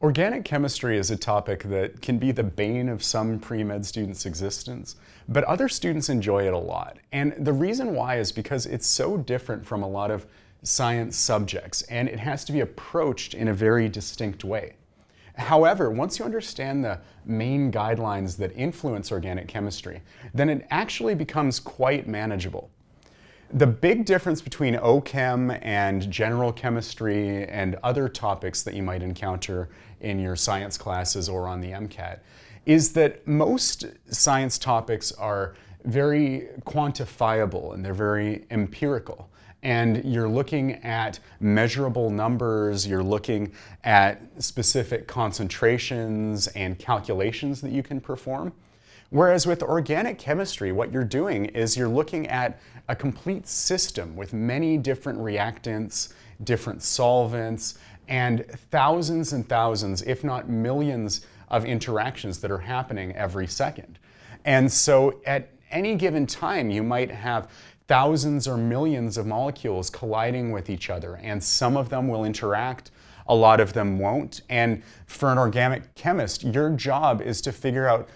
Organic chemistry is a topic that can be the bane of some pre-med students' existence, but other students enjoy it a lot. And the reason why is because it's so different from a lot of science subjects, and it has to be approached in a very distinct way. However, once you understand the main guidelines that influence organic chemistry, then it actually becomes quite manageable. The big difference between OChem and general chemistry and other topics that you might encounter in your science classes or on the MCAT is that most science topics are very quantifiable and they're very empirical. And you're looking at measurable numbers, you're looking at specific concentrations and calculations that you can perform. Whereas with organic chemistry, what you're doing is you're looking at a complete system with many different reactants, different solvents, and thousands and thousands, if not millions, of interactions that are happening every second. And so at any given time, you might have thousands or millions of molecules colliding with each other, and some of them will interact, a lot of them won't. And for an organic chemist, your job is to figure out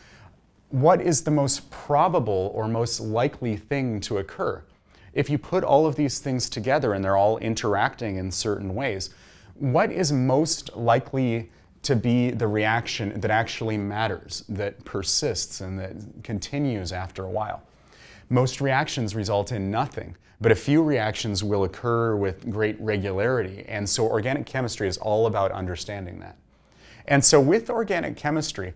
what is the most probable or most likely thing to occur? If you put all of these things together and they're all interacting in certain ways, what is most likely to be the reaction that actually matters, that persists and that continues after a while? Most reactions result in nothing, but a few reactions will occur with great regularity, and so organic chemistry is all about understanding that. And so with organic chemistry,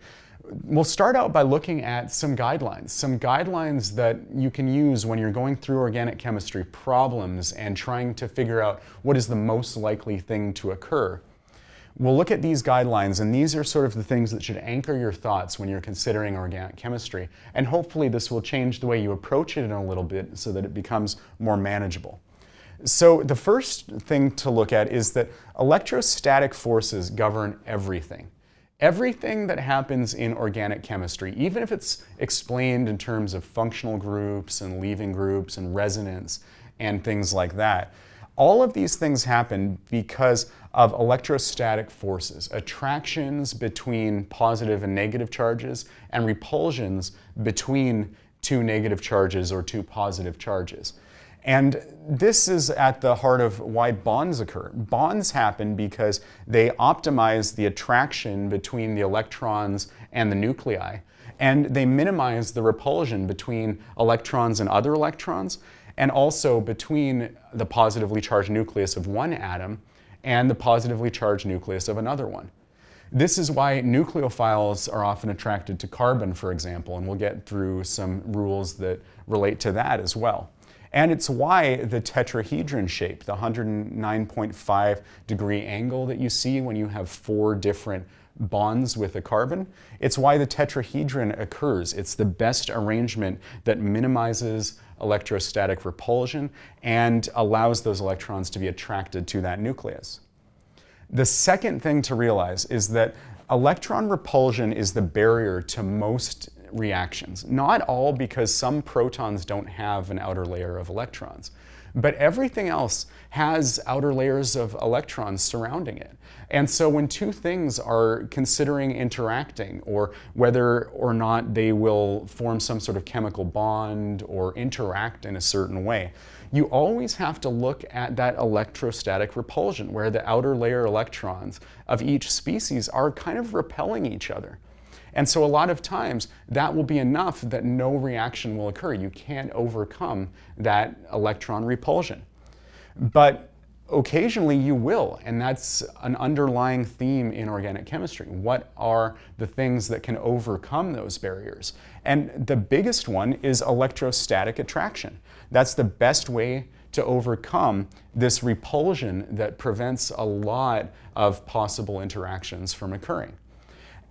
We'll start out by looking at some guidelines, some guidelines that you can use when you're going through organic chemistry problems and trying to figure out what is the most likely thing to occur. We'll look at these guidelines, and these are sort of the things that should anchor your thoughts when you're considering organic chemistry. And hopefully, this will change the way you approach it in a little bit so that it becomes more manageable. So the first thing to look at is that electrostatic forces govern everything. Everything that happens in organic chemistry, even if it's explained in terms of functional groups and leaving groups and resonance and things like that, all of these things happen because of electrostatic forces, attractions between positive and negative charges, and repulsions between two negative charges or two positive charges. And this is at the heart of why bonds occur. Bonds happen because they optimize the attraction between the electrons and the nuclei, and they minimize the repulsion between electrons and other electrons, and also between the positively charged nucleus of one atom and the positively charged nucleus of another one. This is why nucleophiles are often attracted to carbon, for example, and we'll get through some rules that relate to that as well. And it's why the tetrahedron shape, the 109.5 degree angle that you see when you have four different bonds with a carbon, it's why the tetrahedron occurs. It's the best arrangement that minimizes electrostatic repulsion and allows those electrons to be attracted to that nucleus. The second thing to realize is that electron repulsion is the barrier to most reactions. Not all because some protons don't have an outer layer of electrons. But everything else has outer layers of electrons surrounding it. And so when two things are considering interacting or whether or not they will form some sort of chemical bond or interact in a certain way, you always have to look at that electrostatic repulsion where the outer layer electrons of each species are kind of repelling each other. And so a lot of times that will be enough that no reaction will occur. You can't overcome that electron repulsion. But occasionally you will, and that's an underlying theme in organic chemistry. What are the things that can overcome those barriers? And the biggest one is electrostatic attraction. That's the best way to overcome this repulsion that prevents a lot of possible interactions from occurring.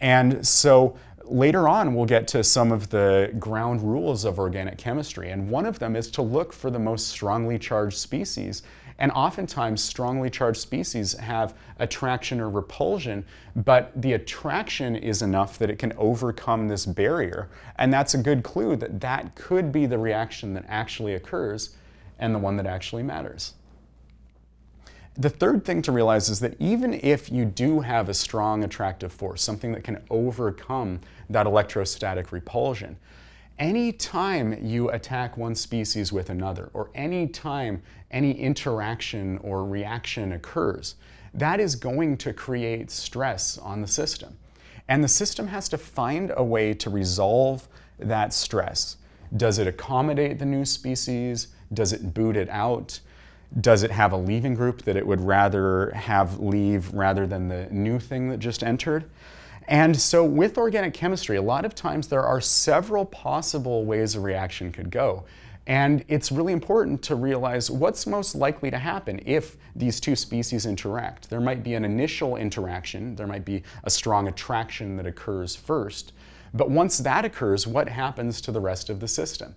And so later on, we'll get to some of the ground rules of organic chemistry. And one of them is to look for the most strongly charged species. And oftentimes, strongly charged species have attraction or repulsion, but the attraction is enough that it can overcome this barrier. And that's a good clue that that could be the reaction that actually occurs and the one that actually matters. The third thing to realize is that even if you do have a strong attractive force, something that can overcome that electrostatic repulsion, any time you attack one species with another, or any time any interaction or reaction occurs, that is going to create stress on the system. And the system has to find a way to resolve that stress. Does it accommodate the new species? Does it boot it out? does it have a leaving group that it would rather have leave rather than the new thing that just entered? And so with organic chemistry, a lot of times there are several possible ways a reaction could go. And it's really important to realize what's most likely to happen if these two species interact. There might be an initial interaction, there might be a strong attraction that occurs first, but once that occurs, what happens to the rest of the system?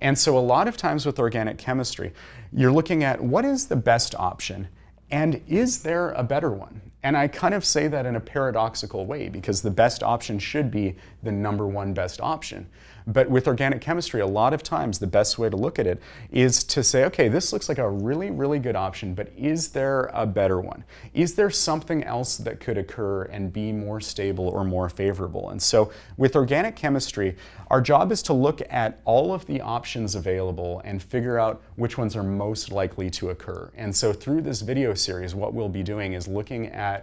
And so a lot of times with organic chemistry, you're looking at what is the best option and is there a better one? And I kind of say that in a paradoxical way because the best option should be the number one best option. But with organic chemistry, a lot of times the best way to look at it is to say, okay, this looks like a really, really good option, but is there a better one? Is there something else that could occur and be more stable or more favorable? And so with organic chemistry, our job is to look at all of the options available and figure out which ones are most likely to occur. And so through this video series, what we'll be doing is looking at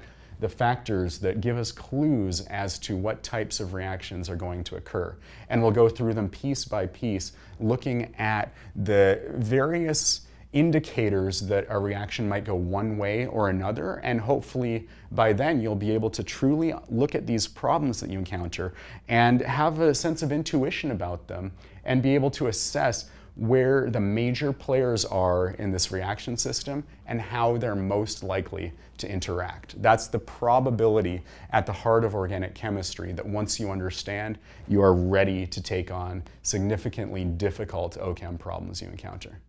the factors that give us clues as to what types of reactions are going to occur. And we'll go through them piece by piece, looking at the various indicators that a reaction might go one way or another. And hopefully by then you'll be able to truly look at these problems that you encounter and have a sense of intuition about them and be able to assess where the major players are in this reaction system and how they're most likely to interact. That's the probability at the heart of organic chemistry that once you understand, you are ready to take on significantly difficult OCHEM problems you encounter.